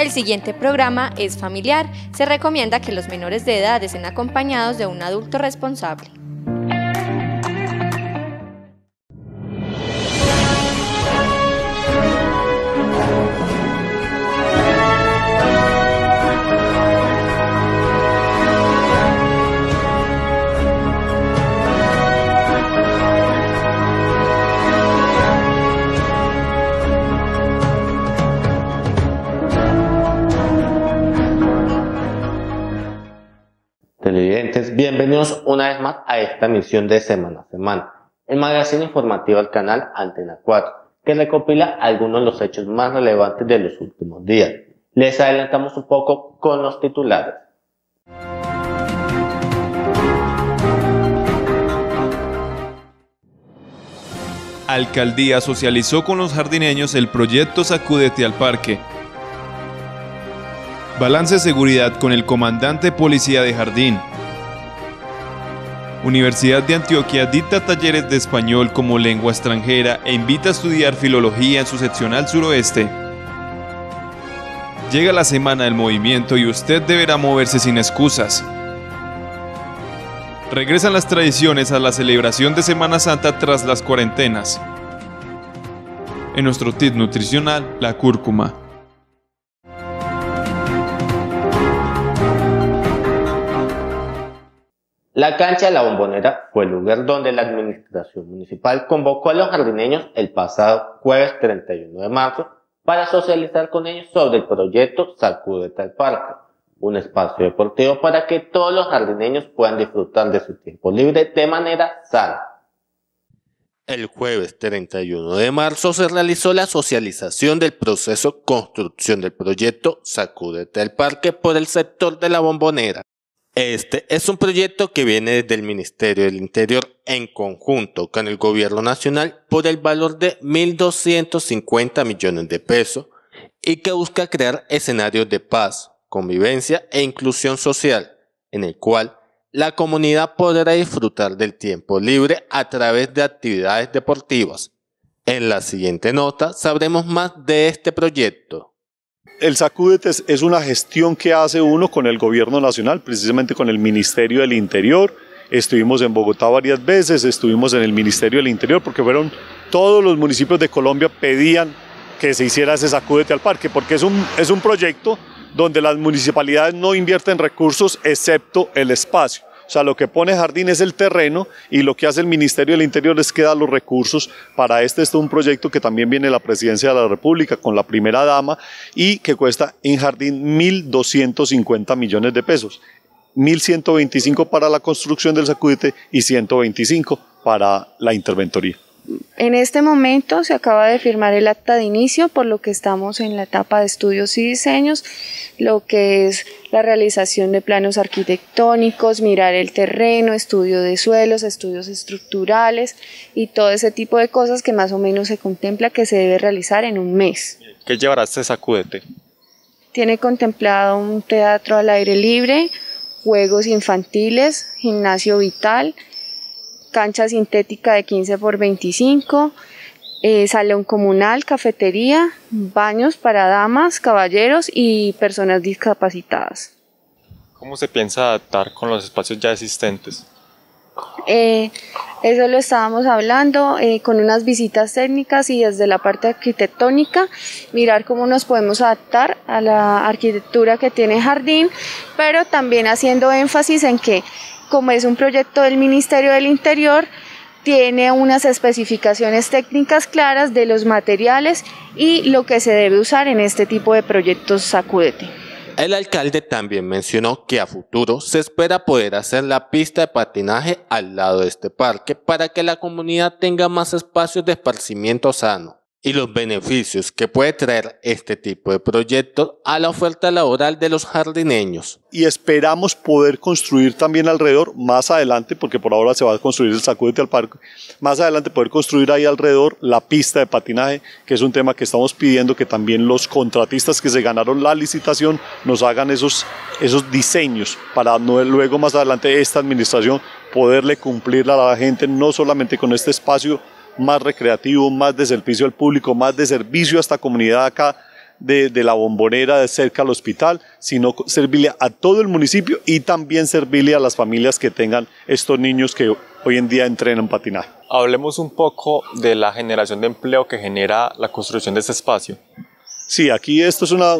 El siguiente programa es familiar. Se recomienda que los menores de edad estén acompañados de un adulto responsable. Bienvenidos una vez más a esta emisión de Semana a Semana, el magazine informativo del canal Antena 4, que recopila algunos de los hechos más relevantes de los últimos días. Les adelantamos un poco con los titulares. Alcaldía socializó con los jardineños el proyecto Sacudete al Parque. Balance de seguridad con el comandante policía de jardín. Universidad de Antioquia dicta talleres de español como lengua extranjera e invita a estudiar filología en su seccional suroeste. Llega la semana del movimiento y usted deberá moverse sin excusas. Regresan las tradiciones a la celebración de Semana Santa tras las cuarentenas. En nuestro tip nutricional, la cúrcuma. La cancha de la bombonera fue el lugar donde la administración municipal convocó a los jardineños el pasado jueves 31 de marzo para socializar con ellos sobre el proyecto Sacudete al Parque, un espacio deportivo para que todos los jardineños puedan disfrutar de su tiempo libre de manera sana. El jueves 31 de marzo se realizó la socialización del proceso construcción del proyecto Sacudete del Parque por el sector de la Bombonera. Este es un proyecto que viene desde el Ministerio del Interior en conjunto con el Gobierno Nacional por el valor de 1.250 millones de pesos y que busca crear escenarios de paz, convivencia e inclusión social en el cual la comunidad podrá disfrutar del tiempo libre a través de actividades deportivas. En la siguiente nota sabremos más de este proyecto el Sacúdete es una gestión que hace uno con el gobierno nacional, precisamente con el Ministerio del Interior. Estuvimos en Bogotá varias veces, estuvimos en el Ministerio del Interior, porque fueron todos los municipios de Colombia pedían que se hiciera ese Sacúdete al Parque, porque es un, es un proyecto donde las municipalidades no invierten recursos excepto el espacio. O sea, lo que pone Jardín es el terreno y lo que hace el Ministerio del Interior es que da los recursos para este. es este, un proyecto que también viene la Presidencia de la República con la primera dama y que cuesta en Jardín 1.250 millones de pesos. 1.125 para la construcción del sacudite y 125 para la interventoría en este momento se acaba de firmar el acta de inicio, por lo que estamos en la etapa de estudios y diseños, lo que es la realización de planos arquitectónicos, mirar el terreno, estudio de suelos, estudios estructurales y todo ese tipo de cosas que más o menos se contempla que se debe realizar en un mes. ¿Qué llevará este sacúdete? Tiene contemplado un teatro al aire libre, juegos infantiles, gimnasio vital, cancha sintética de 15 por 25, eh, salón comunal, cafetería, baños para damas, caballeros y personas discapacitadas. ¿Cómo se piensa adaptar con los espacios ya existentes? Eh, eso lo estábamos hablando eh, con unas visitas técnicas y desde la parte arquitectónica, mirar cómo nos podemos adaptar a la arquitectura que tiene jardín, pero también haciendo énfasis en que como es un proyecto del Ministerio del Interior, tiene unas especificaciones técnicas claras de los materiales y lo que se debe usar en este tipo de proyectos sacudete. El alcalde también mencionó que a futuro se espera poder hacer la pista de patinaje al lado de este parque para que la comunidad tenga más espacios de esparcimiento sano y los beneficios que puede traer este tipo de proyectos a la oferta laboral de los jardineños. Y esperamos poder construir también alrededor, más adelante, porque por ahora se va a construir el sacudete al parque, más adelante poder construir ahí alrededor la pista de patinaje, que es un tema que estamos pidiendo que también los contratistas que se ganaron la licitación nos hagan esos, esos diseños para no, luego más adelante esta administración poderle cumplir a la gente no solamente con este espacio más recreativo, más de servicio al público, más de servicio a esta comunidad acá de, la bombonera de cerca al hospital, sino servirle a todo el municipio y también servirle a las familias que tengan estos niños que hoy en día entrenan patinaje. Hablemos un poco de la generación de empleo que genera la construcción de este espacio. Sí, aquí esto es una,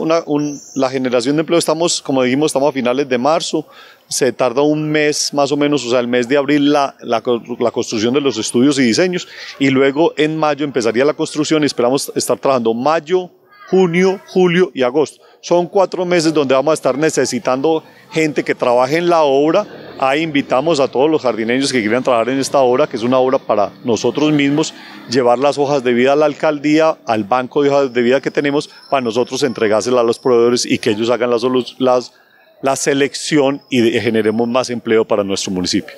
la generación de empleo, estamos, como dijimos, estamos a finales de marzo, se tarda un mes más o menos, o sea, el mes de abril la, la, la, construcción de los estudios y diseños, y luego en mayo empezaría la construcción y esperamos estar trabajando mayo, junio, julio y agosto. Son cuatro meses donde vamos a estar necesitando gente que trabaje en la obra. Ahí invitamos a todos los jardineños que quieran trabajar en esta obra, que es una obra para nosotros mismos, llevar las hojas de vida a la alcaldía, al banco de hojas de vida que tenemos, para nosotros entregárselas a los proveedores y que ellos hagan la selección y generemos más empleo para nuestro municipio.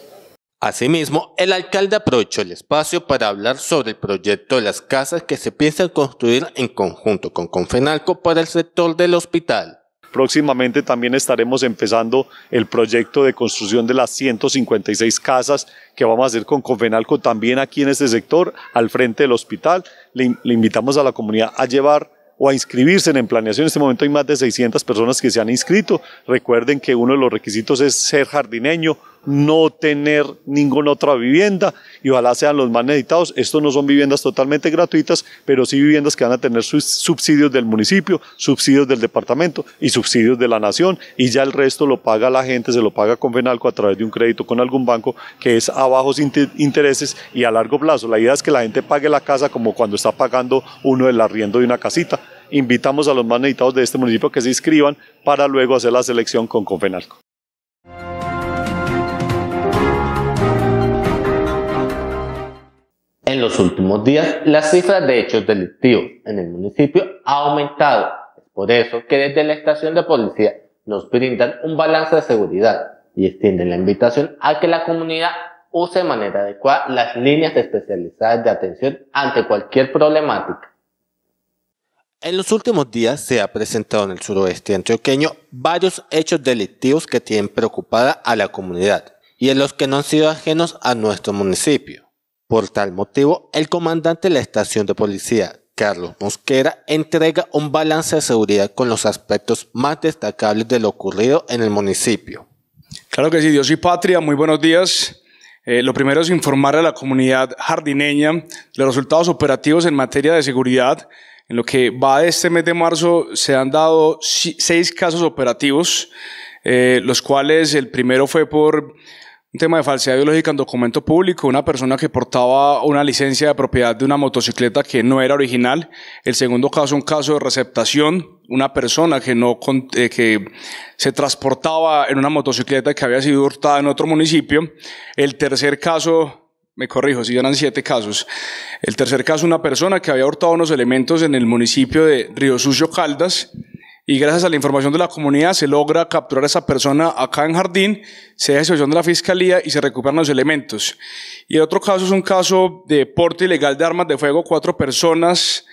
Asimismo, el alcalde aprovechó el espacio para hablar sobre el proyecto de las casas que se piensan construir en conjunto con Confenalco para el sector del hospital. Próximamente también estaremos empezando el proyecto de construcción de las 156 casas que vamos a hacer con Confenalco también aquí en este sector, al frente del hospital. Le, invitamos a la comunidad a llevar o a inscribirse en planeación. En este momento hay más de 600 personas que se han inscrito. Recuerden que uno de los requisitos es ser jardineño no tener ninguna otra vivienda y ojalá sean los más necesitados. Esto no son viviendas totalmente gratuitas, pero sí viviendas que van a tener subsidios del municipio, subsidios del departamento y subsidios de la nación y ya el resto lo paga la gente, se lo paga con Fenalco a través de un crédito con algún banco que es a bajos intereses y a largo plazo. La idea es que la gente pague la casa como cuando está pagando uno el arriendo de una casita. Invitamos a los más necesitados de este municipio que se inscriban para luego hacer la selección con Confenalco. en los últimos días, la cifra de hechos delictivos en el municipio ha aumentado. por eso que desde la estación de policía nos brindan un balance de seguridad y extienden la invitación a que la comunidad use de manera adecuada las líneas especializadas de atención ante cualquier problemática. En los últimos días se ha presentado en el suroeste antioqueño varios hechos delictivos que tienen preocupada a la comunidad y en los que no han sido ajenos a nuestro municipio. Por tal motivo, el comandante de la estación de policía, Carlos Mosquera, entrega un balance de seguridad con los aspectos más destacables de lo ocurrido en el municipio. Claro que sí, Dios y Patria, muy buenos días. Eh, lo primero es informar a la comunidad jardineña de los resultados operativos en materia de seguridad. En lo que va de este mes de marzo se han dado seis casos operativos, eh, los cuales el primero fue por un tema de falsedad biológica en documento público, una persona que portaba una licencia de propiedad de una motocicleta que no era original. El segundo caso, un caso de receptación, una persona que, no, eh, que se transportaba en una motocicleta que había sido hurtada en otro municipio. El tercer caso, me corrijo, si eran siete casos. El tercer caso, una persona que había hurtado unos elementos en el municipio de Río Sucio Caldas y gracias a la información de la comunidad se logra capturar a esa persona acá en Jardín, se en situación de la fiscalía y se recuperan los elementos. Y otro caso es un caso de porte ilegal de armas de fuego, cuatro personas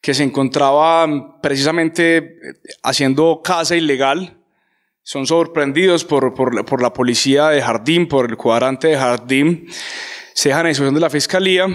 que se encontraban precisamente eh, haciendo casa ilegal, son sorprendidos por, la policía de Jardín, por el cuadrante de Jardín, se dejan en situación de la fiscalía.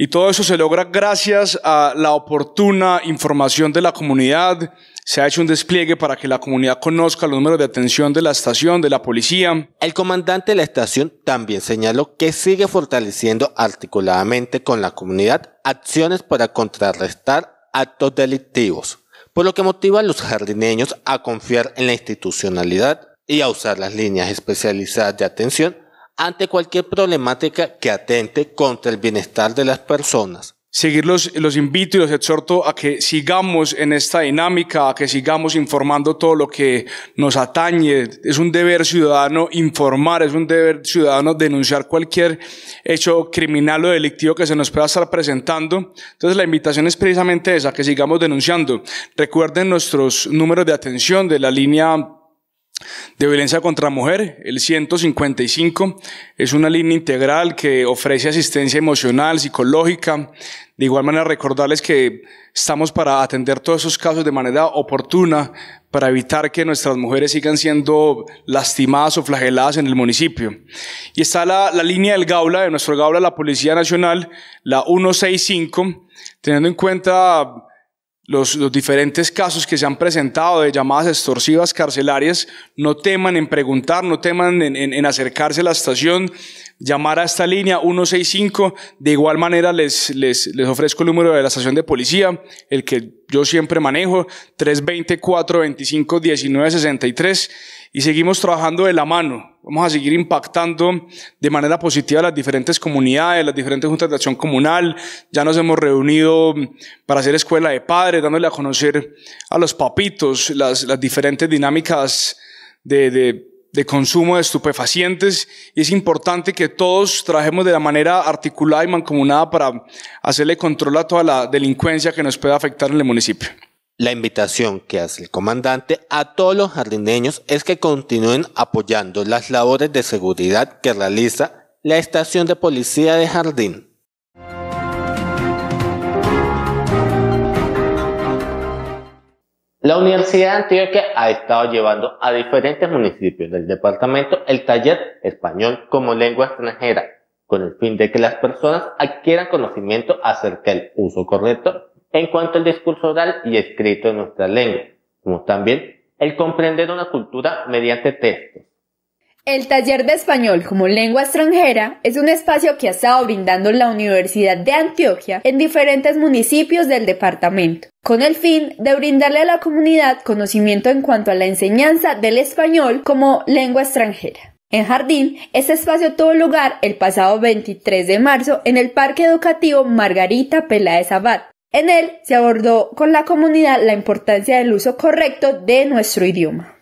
Y todo eso se logra gracias a la oportuna información de la comunidad, se ha hecho un despliegue para que la comunidad conozca los números de atención de la estación, de la policía. El comandante de la estación también señaló que sigue fortaleciendo articuladamente con la comunidad acciones para contrarrestar actos delictivos, por lo que motiva a los jardineños a confiar en la institucionalidad y a usar las líneas especializadas de atención ante cualquier problemática que atente contra el bienestar de las personas seguirlos, los invito y los exhorto a que sigamos en esta dinámica, a que sigamos informando todo lo que nos atañe. Es un deber ciudadano informar, es un deber ciudadano denunciar cualquier hecho criminal o delictivo que se nos pueda estar presentando. Entonces la invitación es precisamente esa, que sigamos denunciando. Recuerden nuestros números de atención de la línea de violencia contra mujer, el 155, es una línea integral que ofrece asistencia emocional, psicológica. De igual manera, recordarles que estamos para atender todos esos casos de manera oportuna, para evitar que nuestras mujeres sigan siendo lastimadas o flageladas en el municipio. Y está la, la línea del Gaula, de nuestro Gaula, la Policía Nacional, la 165, teniendo en cuenta los, diferentes casos que se han presentado de llamadas extorsivas carcelarias, no teman en preguntar, no teman en, acercarse a la estación, llamar a esta línea 165. De igual manera les, les, les ofrezco el número de la estación de policía, el que yo siempre manejo, 320-425-1963 y seguimos trabajando de la mano. Vamos a seguir impactando de manera positiva las diferentes comunidades, las diferentes juntas de acción comunal. Ya nos hemos reunido para hacer escuela de padres, dándole a conocer a los papitos las, las diferentes dinámicas de, de, de consumo de estupefacientes. Y es importante que todos trabajemos de la manera articulada y mancomunada para hacerle control a toda la delincuencia que nos pueda afectar en el municipio. La invitación que hace el comandante a todos los jardineños es que continúen apoyando las labores de seguridad que realiza la estación de policía de jardín. La Universidad de Antioquia ha estado llevando a diferentes municipios del departamento el taller Español como lengua extranjera, con el fin de que las personas adquieran conocimiento acerca del uso correcto en cuanto al discurso oral y escrito en nuestra lengua, como también el comprender una cultura mediante textos. El taller de español como lengua extranjera es un espacio que ha estado brindando la Universidad de Antioquia en diferentes municipios del departamento, con el fin de brindarle a la comunidad conocimiento en cuanto a la enseñanza del español como lengua extranjera. En Jardín, este espacio tuvo lugar el pasado 23 de marzo en el Parque Educativo Margarita Peláez Abad, en él se abordó con la comunidad la importancia del uso correcto de nuestro idioma.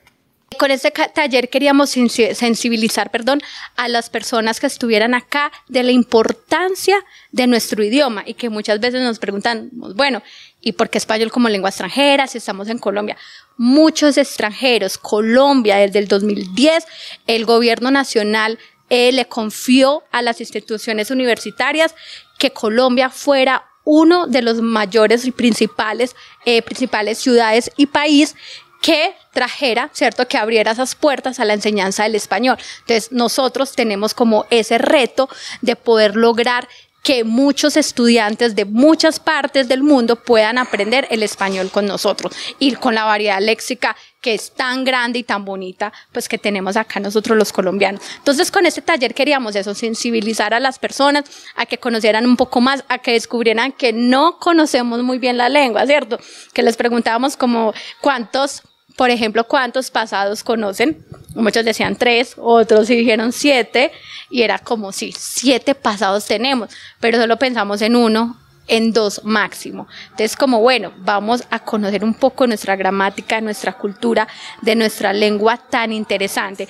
Con este taller queríamos sensibilizar perdón, a las personas que estuvieran acá de la importancia de nuestro idioma y que muchas veces nos preguntan, bueno, ¿y por qué español como lengua extranjera si estamos en Colombia? Muchos extranjeros, Colombia desde el 2010, el gobierno nacional eh, le confió a las instituciones universitarias que Colombia fuera uno de los mayores y principales, eh, principales ciudades y país que trajera, ¿cierto? Que abriera esas puertas a la enseñanza del español. Entonces, nosotros tenemos como ese reto de poder lograr que muchos estudiantes de muchas partes del mundo puedan aprender el español con nosotros y con la variedad léxica que es tan grande y tan bonita, pues que tenemos acá nosotros los colombianos. Entonces, con este taller queríamos eso, sensibilizar a las personas a que conocieran un poco más, a que descubrieran que no conocemos muy bien la lengua, ¿cierto? Que les preguntábamos como cuántos por ejemplo, cuántos pasados conocen. Muchos decían tres, otros dijeron siete, y era como si siete pasados tenemos, pero solo pensamos en uno en dos máximo. Entonces, como bueno, vamos a conocer un poco nuestra gramática, nuestra cultura, de nuestra lengua tan interesante.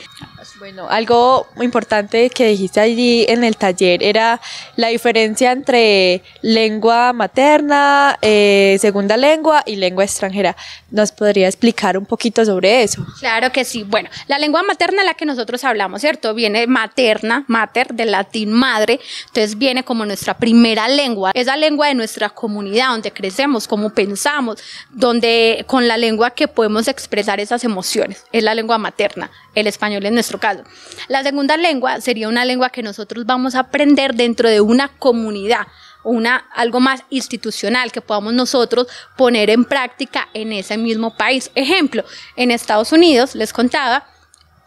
Bueno, algo importante que dijiste allí en el taller era la diferencia entre lengua materna, eh, segunda lengua y lengua extranjera. ¿Nos podría explicar un poquito sobre eso? Claro que sí. Bueno, la lengua materna es la que nosotros hablamos, ¿cierto? Viene materna, mater, de latín madre, entonces viene como nuestra primera lengua. Esa lengua de nuestra comunidad, donde crecemos, cómo pensamos, donde con la lengua que podemos expresar esas emociones. Es la lengua materna, el español en nuestro caso. La segunda lengua sería una lengua que nosotros vamos a aprender dentro de una comunidad. Una, algo más institucional que podamos nosotros poner en práctica en ese mismo país. Ejemplo, en Estados Unidos, les contaba,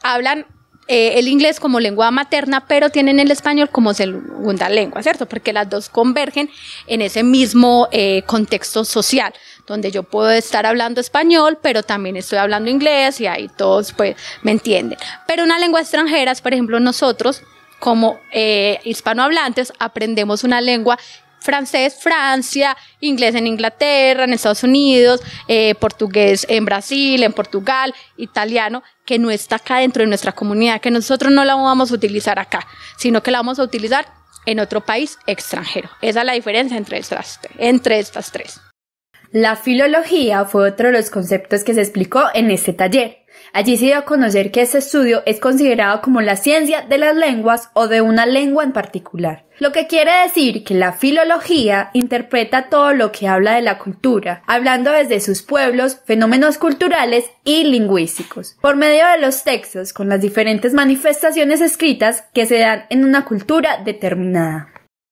hablan eh, el inglés como lengua materna, pero tienen el español como segunda lengua, ¿cierto? Porque las dos convergen en ese mismo eh, contexto social, donde yo puedo estar hablando español, pero también estoy hablando inglés y ahí todos pues me entienden. Pero una lengua extranjera, por ejemplo, nosotros como eh, hispanohablantes aprendemos una lengua francés, Francia, inglés en Inglaterra, en Estados Unidos, eh, portugués en Brasil, en Portugal, italiano, que no está acá dentro de nuestra comunidad, que nosotros no la vamos a utilizar acá, sino que la vamos a utilizar en otro país extranjero. Esa es la diferencia entre estas, entre estas tres. La filología fue otro de los conceptos que se explicó en este taller. Allí se dio a conocer que este estudio es considerado como la ciencia de las lenguas o de una lengua en particular, lo que quiere decir que la filología interpreta todo lo que habla de la cultura, hablando desde sus pueblos, fenómenos culturales y lingüísticos, por medio de los textos con las diferentes manifestaciones escritas que se dan en una cultura determinada.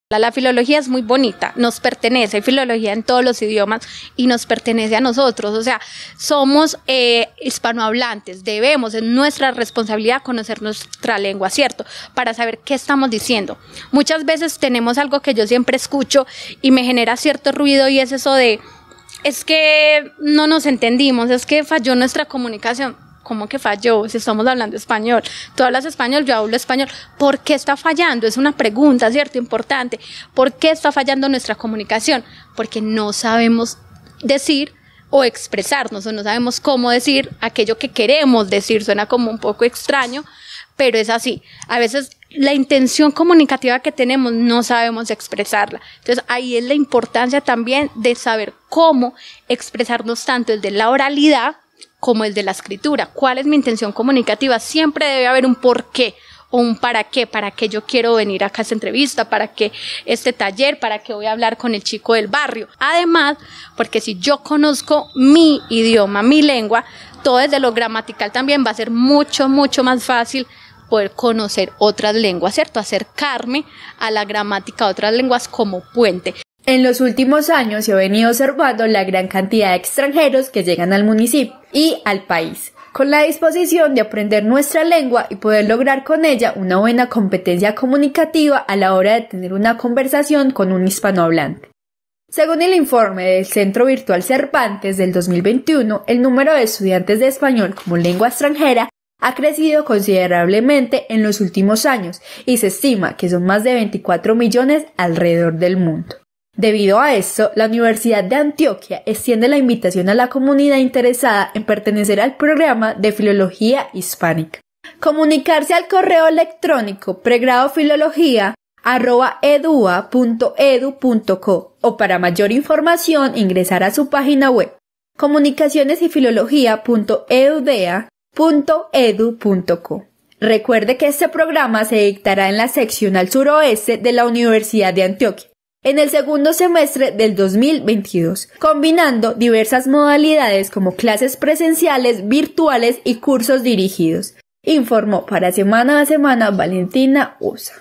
La, filología es muy bonita, nos pertenece, hay filología en todos los idiomas y nos pertenece a nosotros, o sea, somos eh, hispanohablantes, debemos, es nuestra responsabilidad conocer nuestra lengua, ¿cierto? Para saber qué estamos diciendo. Muchas veces tenemos algo que yo siempre escucho y me genera cierto ruido y es eso de, es que no nos entendimos, es que falló nuestra comunicación ¿cómo que falló? Si estamos hablando español, tú hablas español, yo hablo español, ¿por qué está fallando? Es una pregunta, ¿cierto? Importante. ¿Por qué está fallando nuestra comunicación? Porque no sabemos decir o expresarnos o no sabemos cómo decir aquello que queremos decir. Suena como un poco extraño, pero es así. A veces la intención comunicativa que tenemos no sabemos expresarla. Entonces ahí es la importancia también de saber cómo expresarnos tanto desde la oralidad como el de la escritura. ¿Cuál es mi intención comunicativa? Siempre debe haber un por qué o un para qué, para qué yo quiero venir acá a esta entrevista, para qué este taller, para qué voy a hablar con el chico del barrio. Además, porque si yo conozco mi idioma, mi lengua, todo desde lo gramatical también va a ser mucho, mucho más fácil poder conocer otras lenguas, ¿cierto? Acercarme a la gramática de otras lenguas como puente. En los últimos años se ha venido observando la gran cantidad de extranjeros que llegan al municipio y al país, con la disposición de aprender nuestra lengua y poder lograr con ella una buena competencia comunicativa a la hora de tener una conversación con un hispanohablante. Según el informe del Centro Virtual Cervantes del 2021, el número de estudiantes de español como lengua extranjera ha crecido considerablemente en los últimos años y se estima que son más de 24 millones alrededor del mundo. Debido a esto, la Universidad de Antioquia extiende la invitación a la comunidad interesada en pertenecer al programa de Filología Hispánica. Comunicarse al correo electrónico pregradofilología@edua.edu.co o para mayor información ingresar a su página web comunicaciones y Recuerde que este programa se dictará en la sección al suroeste de la Universidad de Antioquia en el segundo semestre del 2022, combinando diversas modalidades como clases presenciales, virtuales y cursos dirigidos, informó para semana a semana Valentina Usa.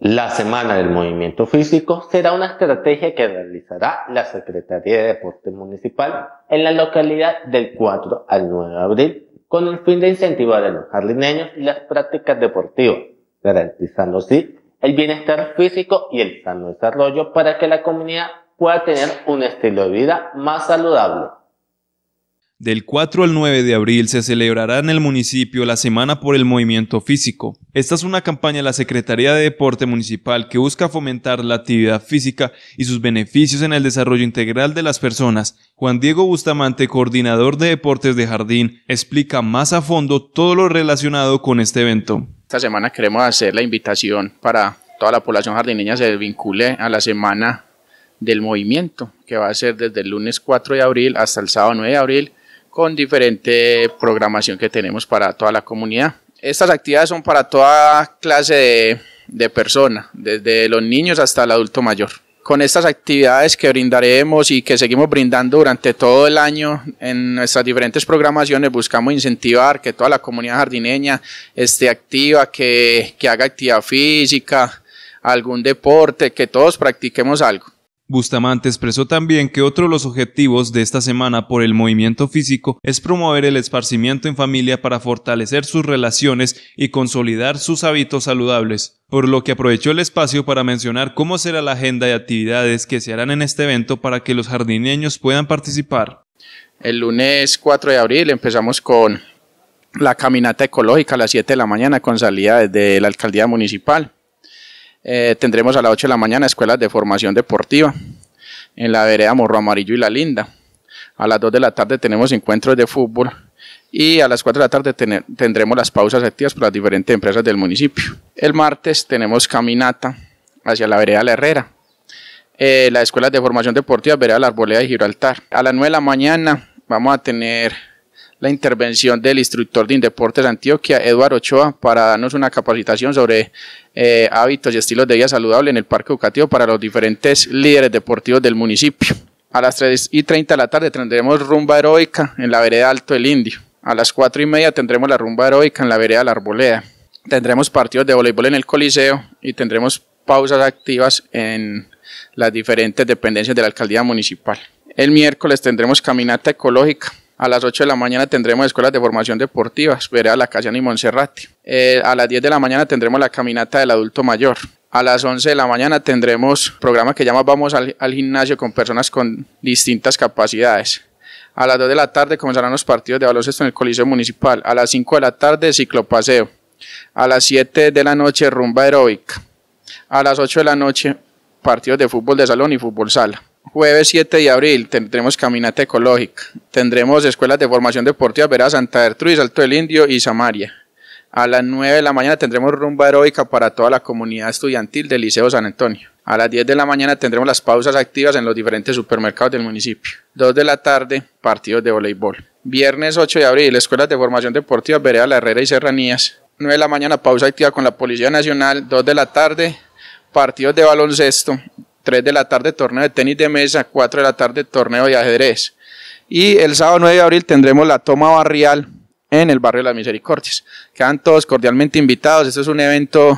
La Semana del Movimiento Físico será una estrategia que realizará la Secretaría de Deporte Municipal en la localidad del 4 al 9 de abril con el fin de incentivar a los jardineños y las prácticas deportivas, garantizando así el bienestar físico y el sano desarrollo para que la comunidad pueda tener un estilo de vida más saludable del 4 al 9 de abril se celebrará en el municipio la Semana por el Movimiento Físico. Esta es una campaña de la Secretaría de Deporte Municipal que busca fomentar la actividad física y sus beneficios en el desarrollo integral de las personas. Juan Diego Bustamante, coordinador de deportes de jardín, explica más a fondo todo lo relacionado con este evento. Esta semana queremos hacer la invitación para toda la población jardineña se vincule a la semana del movimiento que va a ser desde el lunes 4 de abril hasta el sábado 9 de abril con diferente programación que tenemos para toda la comunidad. Estas actividades son para toda clase de, personas, persona, desde los niños hasta el adulto mayor. Con estas actividades que brindaremos y que seguimos brindando durante todo el año en nuestras diferentes programaciones, buscamos incentivar que toda la comunidad jardineña esté activa, que haga actividad física, algún deporte, que todos practiquemos algo. Bustamante expresó también que otro de los objetivos de esta semana por el movimiento físico es promover el esparcimiento en familia para fortalecer sus relaciones y consolidar sus hábitos saludables, por lo que aprovechó el espacio para mencionar cómo será la agenda de actividades que se harán en este evento para que los jardineños puedan participar. El lunes 4 de abril empezamos con la caminata ecológica a las 7 de la mañana con salida desde la alcaldía municipal. Eh, tendremos a las 8 de la mañana escuelas de formación deportiva en la vereda Morro Amarillo y La Linda. A las 2 de la tarde tenemos encuentros de fútbol y a las 4 de la tarde tendremos las pausas activas para las diferentes empresas del municipio. El martes tenemos caminata hacia la vereda La Herrera. Eh, las escuelas de formación deportiva, vereda La Arboleda y Gibraltar. A las 9 de la mañana vamos a tener la intervención del instructor de Indeportes Antioquia, Eduardo Ochoa, para darnos una capacitación sobre eh, hábitos y estilos de vida saludable en el parque educativo para los diferentes líderes deportivos del municipio. A las 3 y 30 de la tarde tendremos rumba heroica en la vereda Alto del Indio. A las 4 y media tendremos la rumba heroica en la vereda La Arboleda. Tendremos partidos de voleibol en el Coliseo y tendremos pausas activas en las diferentes dependencias de la alcaldía municipal. El miércoles tendremos caminata ecológica a las 8 de la mañana tendremos escuelas de formación deportiva, a La Casiana y Monserrate. Eh, a las 10 de la mañana tendremos la caminata del adulto mayor. A las 11 de la mañana tendremos programa que llama Vamos al, gimnasio con personas con distintas capacidades. A las 2 de la tarde comenzarán los partidos de baloncesto en el Coliseo Municipal. A las 5 de la tarde, ciclopaseo. A las 7 de la noche, rumba aeróbica. A las 8 de la noche, partidos de fútbol de salón y fútbol sala jueves 7 de abril tendremos caminata ecológica, tendremos escuelas de formación deportiva, verá Santa Gertrudis, Alto del Indio y Samaria. A las 9 de la mañana tendremos rumba heroica para toda la comunidad estudiantil del Liceo San Antonio. A las 10 de la mañana tendremos las pausas activas en los diferentes supermercados del municipio. 2 de la tarde, partidos de voleibol. Viernes 8 de abril, escuelas de formación deportiva Vereda La Herrera y Serranías. 9 de la mañana, pausa activa con la Policía Nacional. 2 de la tarde, partidos de baloncesto. 3 de la tarde torneo de tenis de mesa, 4 de la tarde torneo de ajedrez. Y el sábado 9 de abril tendremos la toma barrial en el barrio de las Misericordias. Quedan todos cordialmente invitados. Este es un evento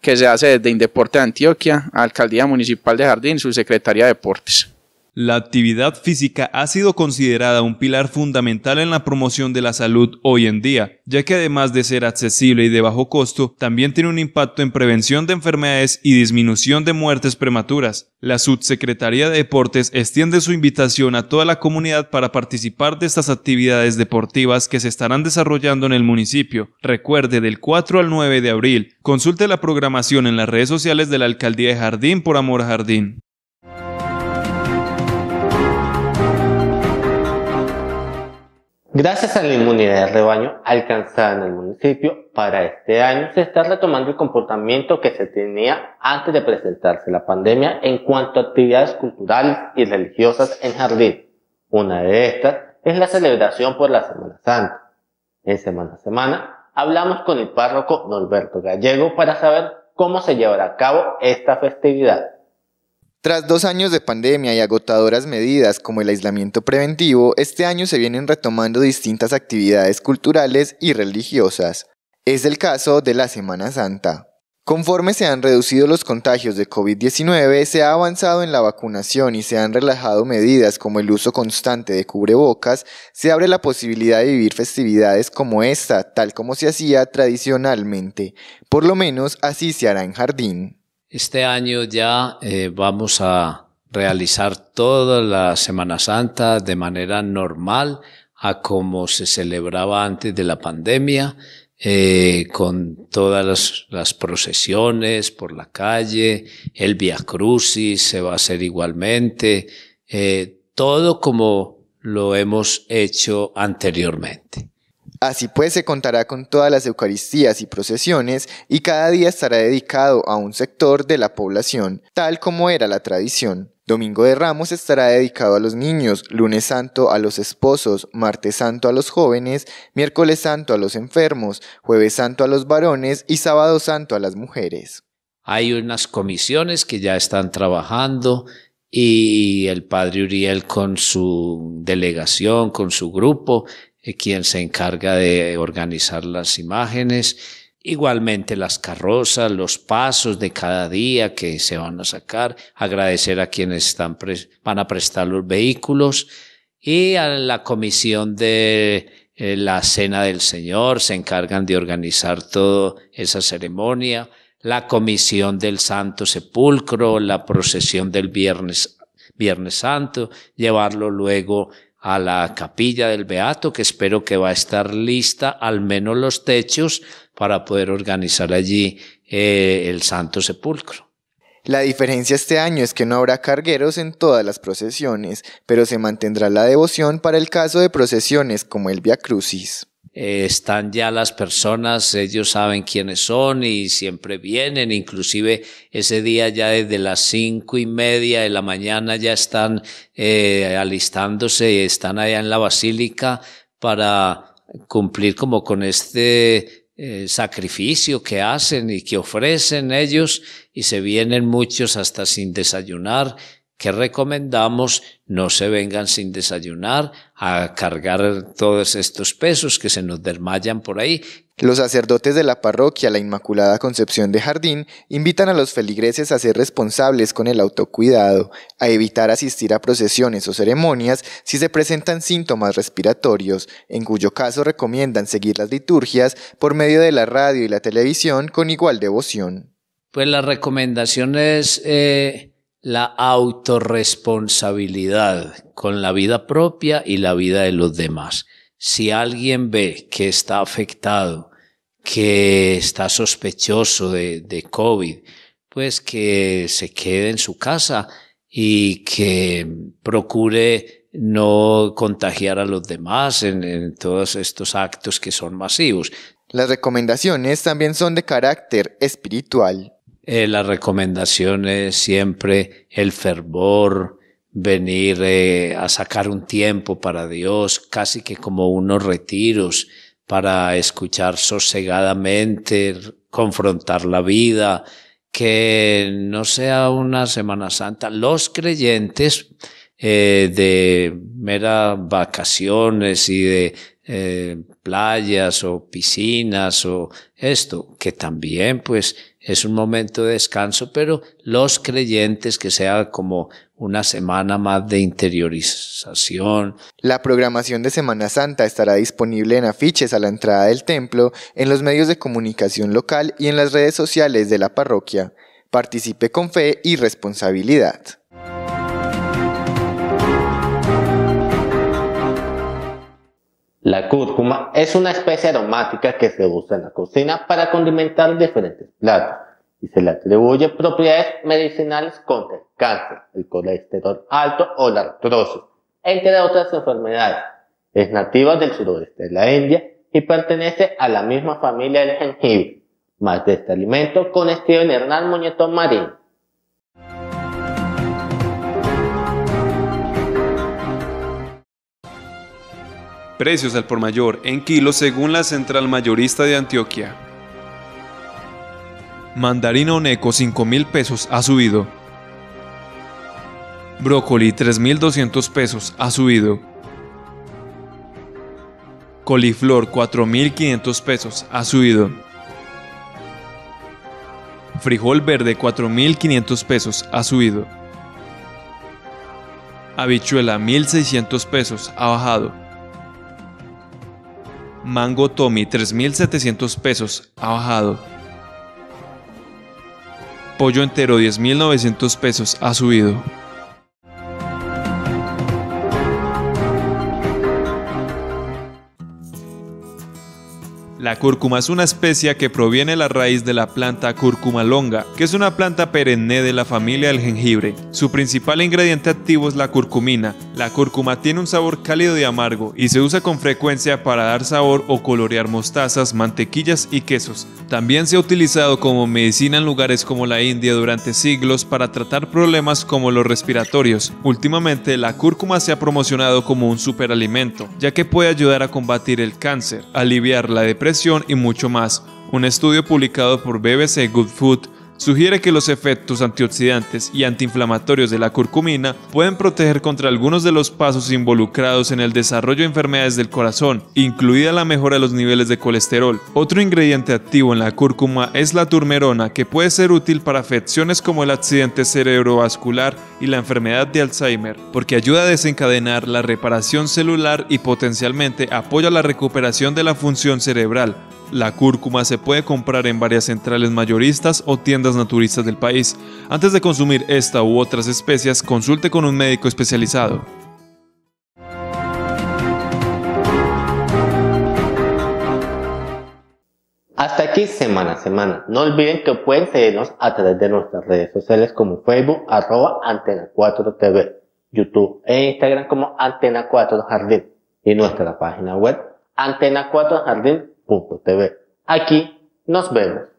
que se hace desde Indeporte de Antioquia, Alcaldía Municipal de Jardín, su Secretaría de Deportes. La actividad física ha sido considerada un pilar fundamental en la promoción de la salud hoy en día, ya que además de ser accesible y de bajo costo, también tiene un impacto en prevención de enfermedades y disminución de muertes prematuras. La Subsecretaría de Deportes extiende su invitación a toda la comunidad para participar de estas actividades deportivas que se estarán desarrollando en el municipio. Recuerde, del 4 al 9 de abril, consulte la programación en las redes sociales de la Alcaldía de Jardín por Amor a Jardín. Gracias a la inmunidad de rebaño alcanzada en el municipio, para este año se está retomando el comportamiento que se tenía antes de presentarse la pandemia en cuanto a actividades culturales y religiosas en jardín. Una de estas es la celebración por la Semana Santa. En Semana a Semana hablamos con el párroco Norberto Gallego para saber cómo se llevará a cabo esta festividad. Tras dos años de pandemia y agotadoras medidas como el aislamiento preventivo, este año se vienen retomando distintas actividades culturales y religiosas. Es el caso de la Semana Santa. Conforme se han reducido los contagios de COVID-19, se ha avanzado en la vacunación y se han relajado medidas como el uso constante de cubrebocas, se abre la posibilidad de vivir festividades como esta, tal como se hacía tradicionalmente. Por lo menos así se hará en jardín. Este año ya eh, vamos a realizar toda la Semana Santa de manera normal a como se celebraba antes de la pandemia, eh, con todas las, procesiones por la calle, el Via Crucis se va a hacer igualmente, eh, todo como lo hemos hecho anteriormente. Así pues se contará con todas las Eucaristías y procesiones y cada día estará dedicado a un sector de la población, tal como era la tradición. Domingo de Ramos estará dedicado a los niños, lunes santo a los esposos, martes santo a los jóvenes, miércoles santo a los enfermos, jueves santo a los varones y sábado santo a las mujeres. Hay unas comisiones que ya están trabajando y el padre Uriel con su delegación, con su grupo, eh, quien se encarga de organizar las imágenes. Igualmente las carrozas, los pasos de cada día que se van a sacar, agradecer a quienes van a prestar los vehículos y a la comisión de eh, la Cena del Señor, se encargan de organizar toda esa ceremonia, la comisión del Santo Sepulcro, la procesión del Viernes, Viernes Santo, llevarlo luego a la capilla del Beato, que espero que va a estar lista, al menos los techos, para poder organizar allí eh, el Santo Sepulcro. La diferencia este año es que no habrá cargueros en todas las procesiones, pero se mantendrá la devoción para el caso de procesiones como el Via Crucis. Eh, están ya las personas, ellos saben quiénes son y siempre vienen, inclusive ese día ya desde las cinco y media de la mañana ya están eh, alistándose y están allá en la basílica para cumplir como con este eh, sacrificio que hacen y que ofrecen ellos y se vienen muchos hasta sin desayunar que recomendamos, no se vengan sin desayunar a cargar todos estos pesos que se nos desmayan por ahí. Los sacerdotes de la parroquia La Inmaculada Concepción de Jardín invitan a los feligreses a ser responsables con el autocuidado, a evitar asistir a procesiones o ceremonias si se presentan síntomas respiratorios, en cuyo caso recomiendan seguir las liturgias por medio de la radio y la televisión con igual devoción. Pues las recomendaciones... Eh, la autorresponsabilidad con la vida propia y la vida de los demás. Si alguien ve que está afectado, que está sospechoso de, COVID, pues que se quede en su casa y que procure no contagiar a los demás en, todos estos actos que son masivos. Las recomendaciones también son de carácter espiritual. Eh, la recomendación es siempre, el fervor, venir eh, a sacar un tiempo para Dios, casi que como unos retiros para escuchar sosegadamente, confrontar la vida, que no sea una Semana Santa. Los creyentes eh, de meras vacaciones y de playas o piscinas o esto, que también pues es un momento de descanso, pero los creyentes que sea como una semana más de interiorización. La programación de Semana Santa estará disponible en afiches a la entrada del templo, en los medios de comunicación local y en las redes sociales de la parroquia. Participe con fe y responsabilidad. La cúrcuma es una especie aromática que se usa en la cocina para condimentar diferentes platos y se le atribuye propiedades medicinales contra el cáncer, el colesterol alto o la artrosis, entre otras enfermedades. Es nativa del sudoeste de la India y pertenece a la misma familia del jengibre. Más de este alimento con en Hernán Muñetón Marín. Precios al por mayor en kilos según la central mayorista de Antioquia. Mandarina Oneco 5.000 mil pesos ha subido. Brócoli 3.200 pesos ha subido. Coliflor 4.500 pesos ha subido. Frijol verde 4.500 pesos ha subido. Habichuela 1.600 pesos ha bajado. Mango Tommy 3.700 pesos, ha bajado. Pollo entero 10.900 pesos, ha subido. La cúrcuma es una especie que proviene de la raíz de la planta cúrcuma longa, que es una planta perenne de la familia del jengibre. Su principal ingrediente activo es la curcumina. La cúrcuma tiene un sabor cálido y amargo y se usa con frecuencia para dar sabor o colorear mostazas, mantequillas y quesos. También se ha utilizado como medicina en lugares como la India durante siglos para tratar problemas como los respiratorios. Últimamente, la cúrcuma se ha promocionado como un superalimento, ya que puede ayudar a combatir el cáncer, aliviar la depresión y mucho más. Un estudio publicado por BBC Good Food sugiere que los efectos antioxidantes y antiinflamatorios de la curcumina pueden proteger contra algunos de los pasos involucrados en el desarrollo de enfermedades del corazón, incluida la mejora de los niveles de colesterol. Otro ingrediente activo en la cúrcuma es la turmerona, que puede ser útil para afecciones como el accidente cerebrovascular y la enfermedad de Alzheimer, porque ayuda a desencadenar la reparación celular y potencialmente apoya la recuperación de la función cerebral, la cúrcuma se puede comprar en varias centrales mayoristas o tiendas naturistas del país. Antes de consumir esta u otras especias, consulte con un médico especializado. Hasta aquí semana a semana. No olviden que pueden seguirnos a través de nuestras redes sociales como Facebook, arroba Antena 4 TV, YouTube e Instagram como Antena 4 Jardín y nuestra página web antena 4 Jardín Punto TV. Aquí nos vemos.